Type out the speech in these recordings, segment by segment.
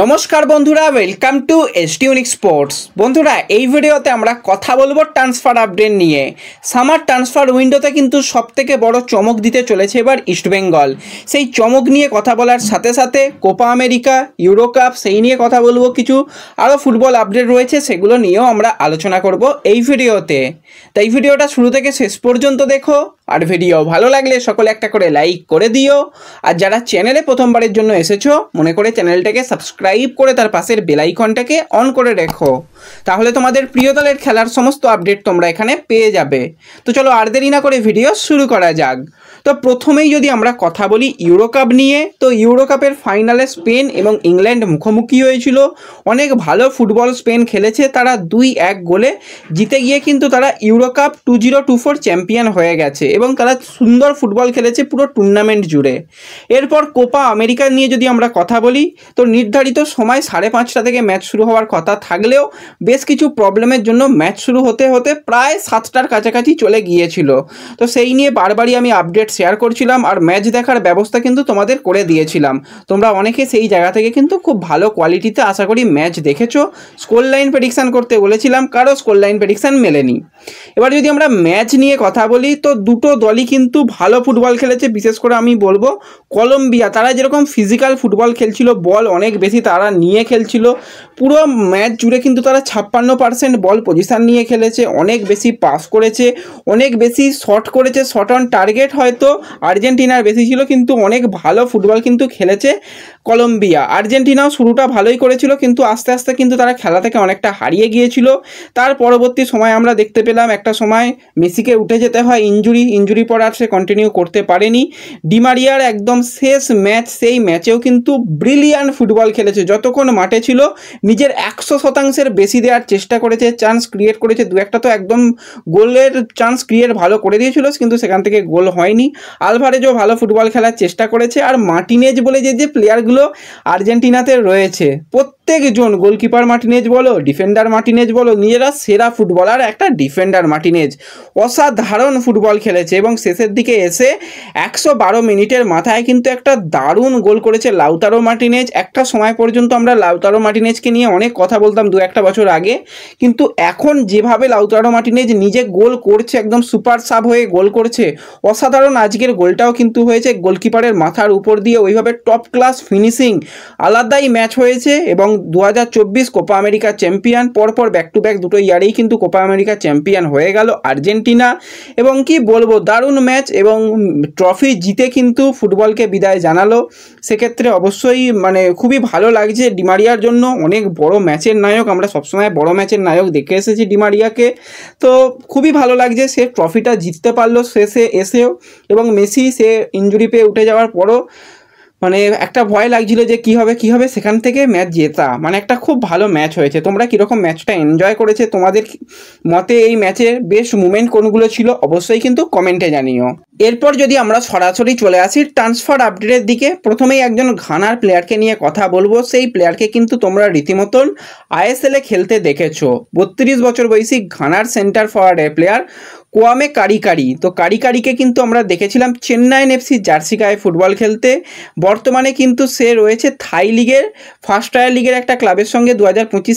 নমস্কার বন্ধুরা welcome to ST unique sports বন্ধুরা এই ভিডিওতে আমরা কথা বলবো ট্রান্সফার আপডেট নিয়ে সামার ট্রান্সফার উইন্ডোতে কিন্তু সব থেকে বড় চমক দিতে চলেছে এবার ইস্টবেঙ্গল সেই চমক নিয়ে কথা বলার সাথে সাথে কোপা আমেরিকা ইউরো কাপ সেই নিয়ে কথা বলবো কিছু আরও ফুটবল আপডেট রয়েছে সেগুলো নিয়েও আমরা আলোচনা করব এই ভিডিওতে তাই ভিডিওটা শুরু থেকে শেষ পর্যন্ত দেখো আর ভিডিও ভালো লাগলে সকলে একটা করে লাইক করে দিও আর যারা চ্যানেলে প্রথমবারের জন্য এসেছো মনে করে চ্যানেলটাকে সাবস্ক্রাইব করে তার পাশের বেলাইকনটাকে অন করে রেখো তাহলে তোমাদের প্রিয় দলের খেলার সমস্ত আপডেট তোমরা এখানে পেয়ে যাবে তো চলো আর দেরি না করে ভিডিও শুরু করা যাক তো প্রথমেই যদি আমরা কথা বলি ইউরোকাপ নিয়ে তো ইউরোকাপের ফাইনালে স্পেন এবং ইংল্যান্ড মুখোমুখি হয়েছিল অনেক ভালো ফুটবল স্পেন খেলেছে তারা দুই এক গোলে জিতে গিয়ে কিন্তু তারা Euro Cup two zero two four champion হয়ে গেছে এবং তারা সুন্দর ফুটবল খেলেছে পুরো টুর্নামেন্ট জুড়ে এরপর কোপা আমেরিকা নিয়ে যদি আমরা কথা বলি তো নির্ধারিত সময় সাড়ে পাঁচটা থেকে ম্যাচ শুরু হওয়ার কথা থাকলেও বেশ কিছু প্রবলেমের জন্য ম্যাচ শুরু হতে হতে প্রায় সাতটার কাছাকাছি চলে গিয়েছিল তো সেই নিয়ে বারবারই আমি আপডেট শেয়ার করছিলাম আর ম্যাচ দেখার ব্যবস্থা কিন্তু তোমাদের করে দিয়েছিলাম তোমরা অনেকে সেই জায়গা থেকে কিন্তু খুব ভালো কোয়ালিটিতে আশা করি ম্যাচ দেখেছো স্কোর লাইন প্রেডিকশান করতে বলেছিলাম কারো স্কোর লাইন প্রেডিকশান মেলেনি এবার যদি আমরা ম্যাচ নিয়ে কথা বলি তো দুটো দুটো দলই কিন্তু ভালো ফুটবল খেলেছে বিশেষ করে আমি বলবো কলম্বিয়া তারা যেরকম ফিজিক্যাল ফুটবল খেলছিল বল অনেক বেশি তারা নিয়ে খেলছিল পুরো ম্যাচ জুড়ে কিন্তু তারা ছাপ্পান্ন পারসেন্ট বল পজিশান নিয়ে খেলেছে অনেক বেশি পাস করেছে অনেক বেশি শট করেছে শট অন টার্গেট হয়তো আর্জেন্টিনার বেশি ছিল কিন্তু অনেক ভালো ফুটবল কিন্তু খেলেছে কলম্বিয়া আর্জেন্টিনাও শুরুটা ভালোই করেছিল কিন্তু আস্তে আস্তে কিন্তু তারা খেলা থেকে অনেকটা হারিয়ে গিয়েছিল তার পরবর্তী সময় আমরা দেখতে পেলাম একটা সময় মেসিকে উঠে যেতে হয় ইঞ্জুরি ইঞ্জুরি পর আর সে কন্টিনিউ করতে পারেনি ডিমারিয়ার একদম শেষ ম্যাচ সেই ম্যাচেও কিন্তু ব্রিলিয়ান ফুটবল খেলেছে যতক্ষণ মাঠে ছিল নিজের একশো শতাংশের বেশি দেওয়ার চেষ্টা করেছে চান্স ক্রিয়েট করেছে দু একটা তো একদম গোলের চান্স ক্রিয়েট ভালো করে দিয়েছিল কিন্তু সেখান থেকে গোল হয়নি আলভারেজও ভালো ফুটবল খেলার চেষ্টা করেছে আর মার্টিনেজ বলে যে যে প্লেয়ারগুলো আর্জেন্টিনাতে রয়েছে প্রত্যেক প্রত্যেকজন গোলকিপার মার্টিনেজ বলো ডিফেন্ডার মার্টিনেজ বলো নিজেরা সেরা ফুটবলার একটা ডিফেন্ডার মার্টিনেজ অসাধারণ ফুটবল খেলেছে এবং শেষের দিকে এসে একশো বারো মিনিটের মাথায় কিন্তু একটা দারুণ গোল করেছে লাউতারো মার্টিনেজ একটা সময় পর্যন্ত আমরা লাউতারো মার্টিনেজকে নিয়ে অনেক কথা বলতাম দু একটা বছর আগে কিন্তু এখন যেভাবে লাউতারো মার্টিনেজ নিজে গোল করছে একদম সুপার সাব হয়ে গোল করছে অসাধারণ আজকের গোলটাও কিন্তু হয়েছে গোলকিপারের মাথার উপর দিয়ে ওইভাবে টপ ক্লাস ফিনিশিং আলাদাই ম্যাচ হয়েছে এবং দু কোপা আমেরিকা চ্যাম্পিয়ন পরপর ব্যাক টু ব্যাক দুটো ইয়ারেই কিন্তু কোপা আমেরিকা চ্যাম্পিয়ন হয়ে গেল আর্জেন্টিনা এবং কি বলবো দারুণ ম্যাচ এবং ট্রফি জিতে কিন্তু ফুটবলকে বিদায় জানালো সেক্ষেত্রে অবশ্যই মানে খুবই ভালো লাগছে ডিমারিয়ার জন্য অনেক বড় ম্যাচের নায়ক আমরা সবসময় বড় ম্যাচের নায়ক দেখে এসেছি ডিমারিয়াকে তো খুবই ভালো লাগছে সে ট্রফিটা জিততে পারলো শেষে এসেও এবং মেসি সে ইঞ্জুরি পেয়ে উঠে যাওয়ার পরও মানে একটা ভয় লাগছিল যে কি হবে কি হবে সেখান থেকে ম্যাচ জেতা মানে একটা খুব ভালো ম্যাচ হয়েছে তোমরা কীরকম ম্যাচটা এনজয় করেছে তোমাদের মতে এই ম্যাচের বেশ মুমেন্ট কোনগুলো ছিল অবশ্যই কিন্তু কমেন্টে জানিও এরপর যদি আমরা সরাসরি চলে আসি ট্রান্সফার আপডেটের দিকে প্রথমেই একজন ঘানার প্লেয়ারকে নিয়ে কথা বলবো সেই প্লেয়ারকে কিন্তু তোমরা রীতিমতন আইএসএলে খেলতে দেখেছো বত্রিশ বছর বয়সী ঘানার সেন্টার ফরওয়ার্ডের প্লেয়ার কোয়ামে কারিকারি তো কারিকারিকে কিন্তু আমরা দেখেছিলাম চেন্নাইন এফসি জার্সি গায়ে ফুটবল খেলতে বর্তমানে কিন্তু সে রয়েছে থাই লিগের ফার্স্ট টায়ার লিগের একটা ক্লাবের সঙ্গে দু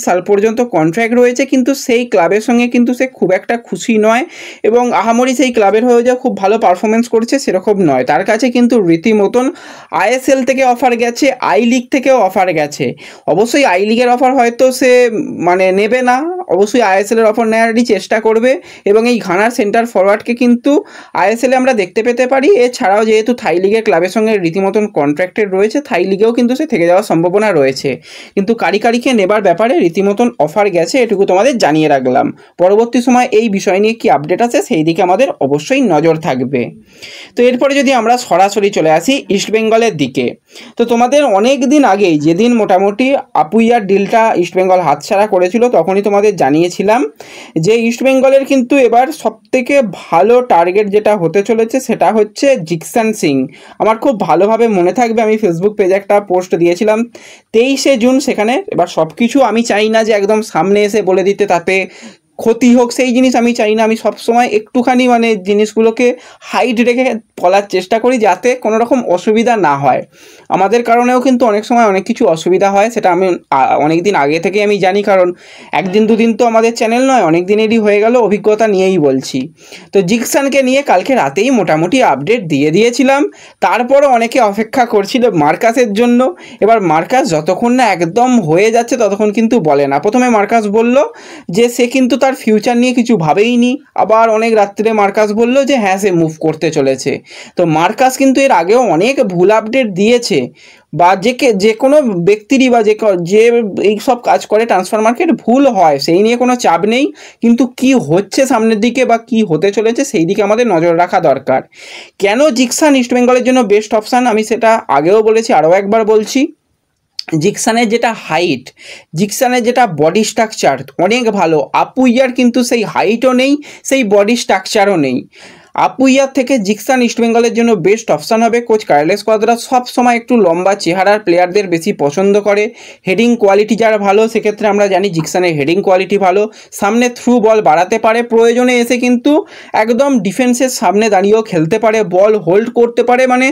সাল পর্যন্ত কন্ট্র্যাক্ট রয়েছে কিন্তু সেই ক্লাবের সঙ্গে কিন্তু সে খুব একটা খুশি নয় এবং আহামরি সেই ক্লাবের হয়ে যা খুব ভালো পারফরমেন্স করছে সেরকম নয় তার কাছে কিন্তু রীতিমতন আইএসএল থেকে অফার গেছে আই লিগ থেকেও অফার গেছে অবশ্যই আই লিগের অফার হয়তো সে মানে নেবে না অবশ্যই আইএসএলের অফার নেওয়ারই চেষ্টা করবে এবং এই ঘানার সেন্টার ফরওয়ার্ডকে কিন্তু আইএসএলে আমরা দেখতে পেতে পারি এছাড়াও যেহেতু থাই লিগের ক্লাবের সঙ্গে রীতিমতন কন্ট্রাক্টেড রয়েছে থাই লিগেও কিন্তু সে থেকে যাওয়ার সম্ভাবনা রয়েছে কিন্তু কারি কারিকে নেবার ব্যাপারে রীতিমতন অফার গেছে এটুকু তোমাদের জানিয়ে রাখলাম পরবর্তী সময় এই বিষয় নিয়ে কি আপডেট আছে সেই দিকে আমাদের অবশ্যই নজর থাকবে তো এরপরে যদি আমরা সরাসরি চলে আসি ইস্টবেঙ্গলের দিকে তো তোমাদের অনেক দিন আগেই যেদিন মোটামুটি আপুইয়ার ডিলটা ইস্টবেঙ্গল হাতছাড়া করেছিল তখনই তোমাদের জানিয়েছিলাম যে ইস্টবেঙ্গলের কিন্তু এবার সবথেকে থেকে ভালো টার্গেট যেটা হতে চলেছে সেটা হচ্ছে জিকসান সিং আমার খুব ভালোভাবে মনে থাকবে আমি ফেসবুক পেজে একটা পোস্ট দিয়েছিলাম তেইশে জুন সেখানে এবার সব কিছু আমি চাই না যে একদম সামনে এসে বলে দিতে তাতে ক্ষতি হোক সেই জিনিস আমি চাই না আমি সবসময় একটুখানি মানে জিনিসগুলোকে হাইট রেখে বলার চেষ্টা করি যাতে কোনো রকম অসুবিধা না হয় আমাদের কারণেও কিন্তু অনেক সময় অনেক কিছু অসুবিধা হয় সেটা আমি অনেক দিন আগে থেকে আমি জানি কারণ একদিন দুদিন তো আমাদের চ্যানেল নয় অনেক দিনেরই হয়ে গেল অভিজ্ঞতা নিয়েই বলছি তো জিকসানকে নিয়ে কালকে রাতেই মোটামুটি আপডেট দিয়ে দিয়েছিলাম তারপরও অনেকে অপেক্ষা করছিল মার্কাসের জন্য এবার মার্কাস যতক্ষণ না একদম হয়ে যাচ্ছে ততক্ষণ কিন্তু বলে না প্রথমে মার্কাস বলল যে সে কিন্তু তার ফিউচার নিয়ে কিছু ভাবেই নি আবার অনেক রাত্রে মার্কাস বলল যে হ্যাঁ সে মুভ করতে চলেছে তো মার্কাস কিন্তু এর আগেও অনেক ভুল আপডেট দিয়েছে বা যে যে কোনো ব্যক্তিরই বা যে যে সব কাজ করে ট্রান্সফার মার্কেট ভুল হয় সেই নিয়ে কোনো চাপ নেই কিন্তু কি হচ্ছে সামনের দিকে বা কি হতে চলেছে সেই দিকে আমাদের নজর রাখা দরকার কেন জিক্সান ইস্টবেঙ্গলের জন্য বেস্ট অপশান আমি সেটা আগেও বলেছি আরও একবার বলছি জিকসানের যেটা হাইট জিকসানের যেটা বডি স্ট্রাকচার অনেক ভালো আপুইয়ার কিন্তু সেই হাইটও নেই সেই বডি স্ট্রাকচারও নেই আপুইয়ার থেকে জিকসান ইস্টবেঙ্গলের জন্য বেস্ট অপশান হবে কোচ কার্লেস কোয়াদ্রা সবসময় একটু লম্বা চেহারার প্লেয়ারদের বেশি পছন্দ করে হেডিং কোয়ালিটি যারা ভালো সেক্ষেত্রে আমরা জানি জিকসানের হেডিং কোয়ালিটি ভালো সামনে থ্রু বল বাড়াতে পারে প্রয়োজনে এসে কিন্তু একদম ডিফেন্সের সামনে দাঁড়িয়েও খেলতে পারে বল হোল্ড করতে পারে মানে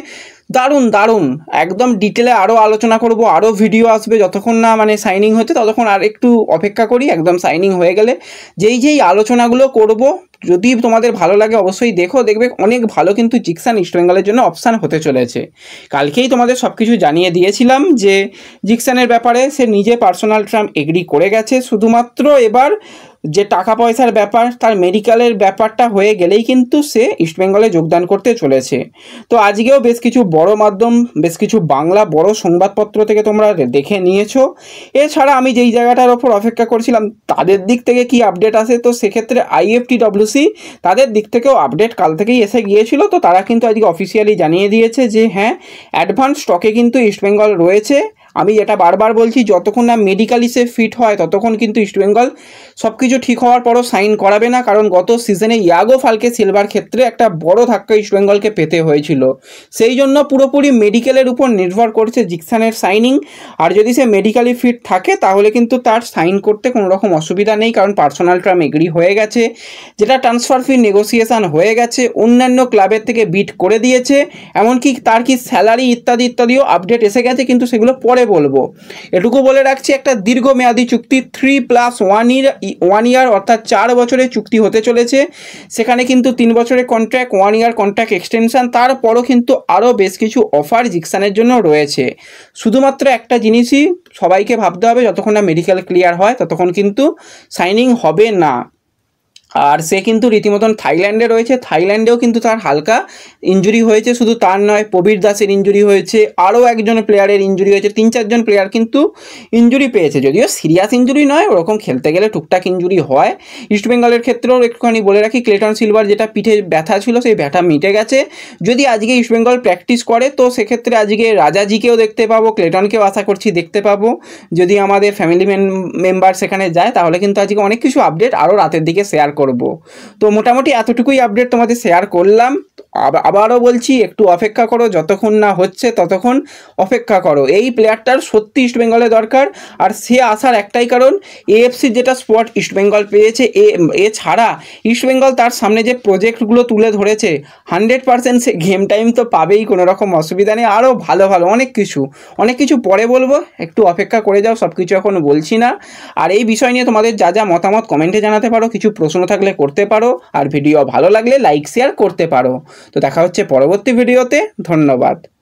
দারুণ দারুণ একদম ডিটেলে আরও আলোচনা করব আরও ভিডিও আসবে যতক্ষণ না মানে সাইনিং হচ্ছে ততক্ষণ আর একটু অপেক্ষা করি একদম সাইনিং হয়ে গেলে যেই যেই আলোচনাগুলো করব যদি তোমাদের ভালো লাগে অবশ্যই দেখো দেখবে অনেক ভালো কিন্তু জিক্সান ইস্ট বেঙ্গলের জন্য অপশান হতে চলেছে কালকেই তোমাদের সব কিছু জানিয়ে দিয়েছিলাম যে জিক্সানের ব্যাপারে সে নিজে পার্সোনাল ট্রাম এগ্রি করে গেছে শুধুমাত্র এবার যে টাকা পয়সার ব্যাপার তার মেডিকেলের ব্যাপারটা হয়ে গেলেই কিন্তু সে ইস্টবেঙ্গলে যোগদান করতে চলেছে তো আজকেও বেশ কিছু বড় মাধ্যম বেশ কিছু বাংলা বড় সংবাদপত্র থেকে তোমরা দেখে নিয়েছো এছাড়া আমি যেই জায়গাটার ওপর অপেক্ষা করছিলাম তাদের দিক থেকে কি আপডেট আসে তো সেক্ষেত্রে আইএফটি আইএফটিডব্লিউসি তাদের দিক থেকেও আপডেট কাল থেকেই এসে গিয়েছিল তো তারা কিন্তু আজকে অফিসিয়ালি জানিয়ে দিয়েছে যে হ্যাঁ অ্যাডভান্স স্টকে কিন্তু ইস্টবেঙ্গল রয়েছে আমি এটা বারবার বলছি যতক্ষণ না মেডিকালি সে ফিট হয় ততক্ষণ কিন্তু ইস্টবেঙ্গল সব কিছু ঠিক হওয়ার পরও সাইন করাবে না কারণ গত সিজনে ইয়াগো ফালকে সিলভার ক্ষেত্রে একটা বড় ধাক্কা ইস্টবেঙ্গলকে পেতে হয়েছিল সেই জন্য পুরোপুরি মেডিকেলের উপর নির্ভর করছে জিকসানের সাইনিং আর যদি সে মেডিকালি ফিট থাকে তাহলে কিন্তু তার সাইন করতে কোনো রকম অসুবিধা নেই কারণ পার্সোনাল টার্ম এগ্রি হয়ে গেছে যেটা ট্রান্সফার ফি নেগোসিয়েশান হয়ে গেছে অন্যান্য ক্লাবের থেকে বিট করে দিয়েছে এমনকি তার কি স্যালারি ইত্যাদি ইত্যাদিও আপডেট এসে গেছে কিন্তু সেগুলো পরে করে বলবো এটুকু বলে রাখছি একটা দীর্ঘমেয়াদী চুক্তি three plus one year one year অর্থাৎ চার বছরের চুক্তি হতে চলেছে সেখানে কিন্তু তিন বছরের contract one year contract extension তারপরও কিন্তু আরও বেশ কিছু অফার জিকশানের জন্য রয়েছে শুধুমাত্র একটা জিনিসই সবাইকে ভাবতে হবে যতক্ষণ না মেডিকেল ক্লিয়ার হয় ততক্ষণ কিন্তু সাইনিং হবে না আর সে কিন্তু রীতিমতন থাইল্যান্ডে রয়েছে থাইল্যান্ডেও কিন্তু তার হালকা ইঞ্জুরি হয়েছে শুধু তার নয় প্রবীর দাসের ইঞ্জুরি হয়েছে আরও একজন প্লেয়ারের ইঞ্জুরি হয়েছে তিন চারজন প্লেয়ার কিন্তু ইঞ্জুরি পেয়েছে যদিও সিরিয়াস ইঞ্জুরি নয় ওরকম খেলতে গেলে টুকটাক ইঞ্জুরি হয় ইস্টবেঙ্গলের ক্ষেত্রেও একটুখানি বলে রাখি ক্লেটন সিলভার যেটা পিঠে ব্যথা ছিল সেই ব্যথা মিটে গেছে যদি আজকে ইস্টবেঙ্গল প্র্যাকটিস করে তো সেক্ষেত্রে আজকে রাজাজিকেও দেখতে পাবো ক্লেটনকেও আশা করছি দেখতে পাবো যদি আমাদের ফ্যামিলি মেম্বার সেখানে যায় তাহলে কিন্তু আজকে অনেক কিছু আপডেট আরও রাতের দিকে শেয়ার করবো করব তো মোটামুটি এতটুকুই আপডেট তোমাদের শেয়ার করলাম আবারও বলছি একটু অপেক্ষা করো যতক্ষণ না হচ্ছে ততক্ষণ অপেক্ষা করো এই প্লেয়ারটার সত্যি ইস্টবেঙ্গলে দরকার আর সে আসার একটাই কারণ এএফসি যেটা স্পট ইস্টবেঙ্গল পেয়েছে এ এছাড়া ইস্টবেঙ্গল তার সামনে যে প্রজেক্টগুলো তুলে ধরেছে হান্ড্রেড পারসেন্ট সে গেম টাইম তো পাবেই কোনো রকম অসুবিধা নেই আরও ভালো ভালো অনেক কিছু অনেক কিছু পরে বলবো একটু অপেক্ষা করে যাও সব কিছু এখন বলছি না আর এই বিষয় নিয়ে তোমাদের যা যা মতামত কমেন্টে জানাতে পারো কিছু প্রশ্ন জানানো থাকলে করতে পারো আর ভিডিও ভালো লাগলে লাইক শেয়ার করতে পারো তো দেখা হচ্ছে পরবর্তী ভিডিওতে ধন্যবাদ